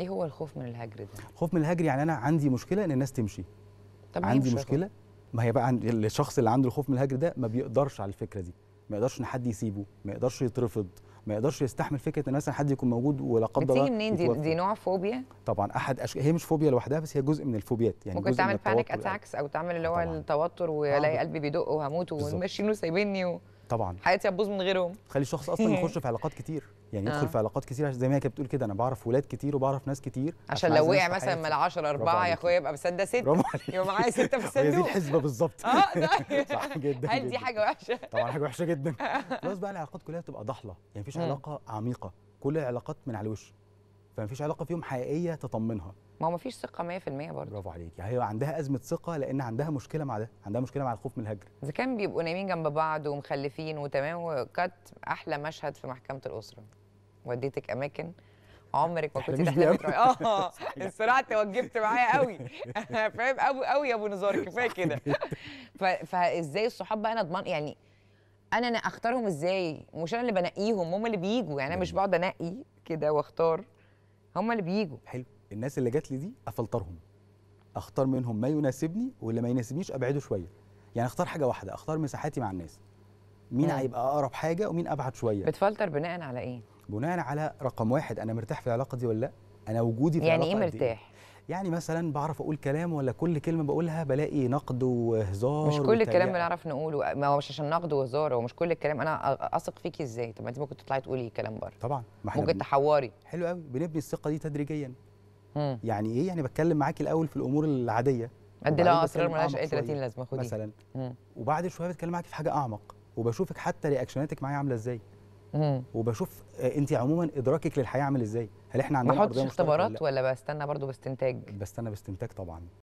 ايه هو الخوف من الهجر ده؟ الخوف من الهجر يعني انا عندي مشكله ان الناس تمشي طب عندي مشكله ما هي بقى الشخص اللي عنده الخوف من الهجر ده ما بيقدرش على الفكره دي ما يقدرش ان حد يسيبه ما يقدرش يترفض ما يقدرش يستحمل فكره ان مثلا حد يكون موجود ولا قدر الله منين دي, دي نوع فوبيا طبعا احد أش... هي مش فوبيا لوحدها بس هي جزء من الفوبيات يعني ممكن تعمل بانيك اتاكس او تعمل اللي هو التوتر والاقي آه، قلبي بيدق وهموت وماشيين وسايبيني و... طبعا حياتي هتبوظ من غيرهم تخلي الشخص اصلا يخش في علاقات كتير يعني آه. يدخل في علاقات كتير زي ما هي كانت بتقول كده انا بعرف ولاد كتير وبعرف ناس كتير عشان لو وقع مثلا من 10 4 يا اخويا يبقى مسدس 6 يبقى معايا 6 في الصندوق دي الحسبه بالظبط اه صح جدا هل دي حاجه وحشه طبعا حاجه وحشه جدا خلاص بقى العلاقات كلها بتبقى ضحله يعني مفيش علاقه عميقه كل العلاقات من على الوش فمفيش علاقه فيهم حقيقيه تطمنها ما هو مفيش ثقه 100% برضه برافو عليك يعني هي عندها ازمه ثقه لان عندها مشكله مع ده عندها مشكله مع الخوف من الهجر اذا كان بيبقوا نايمين جنب بعض ومخلفين وتمام وكانت احلى مشهد في محكمه الاسره وديتك اماكن عمرك ما كنت تحلمي اه الصراحه توجبت معايا قوي فاهم قوي قوي يا ابو نزار كفايه كده فازاي الصحاب بقى انا اضمن يعني انا انا اختارهم ازاي مش انا اللي بنقيهم هم اللي بييجوا يعني انا مش أيوة. بقعد انقي كده واختار هم اللي بييجوا حلو الناس اللي جات لي دي افلترهم اختار منهم ما يناسبني واللي ما يناسبنيش ابعده شويه يعني اختار حاجه واحده اختار مساحاتي مع الناس مين هيبقى اقرب حاجه ومين ابعد شويه بتفلتر بناء على ايه بناء على رقم واحد انا مرتاح في العلاقه دي ولا لا انا وجودي في يعني يعني ايه مرتاح يعني مثلا بعرف اقول كلام ولا كل كلمه بقولها بلاقي نقد وهزار مش كل الكلام بنعرف نقوله ما هو مش عشان نقد وهزار هو مش كل الكلام انا اثق فيكي ازاي طب ما انت ممكن تطلعي تقولي كلام بره طبعا ما ممكن تحوري حلو قوي بنبني الثقه دي تدريجيا مم. يعني ايه يعني بتكلم معاكي الاول في الامور العاديه قد لا اسرار مالهاش اي 30 لازمه خدي مثلا مم. وبعد شويه بتكلم معاكي في حاجه اعمق وبشوفك حتى رياكشناتك معايا عامله ازاي وبشوف آه، انت عموما ادراكك للحياه عامل ازاي هل احنا عندنا ما اختبارات ولا بستنى برضو باستنتاج بستنى باستنتاج طبعا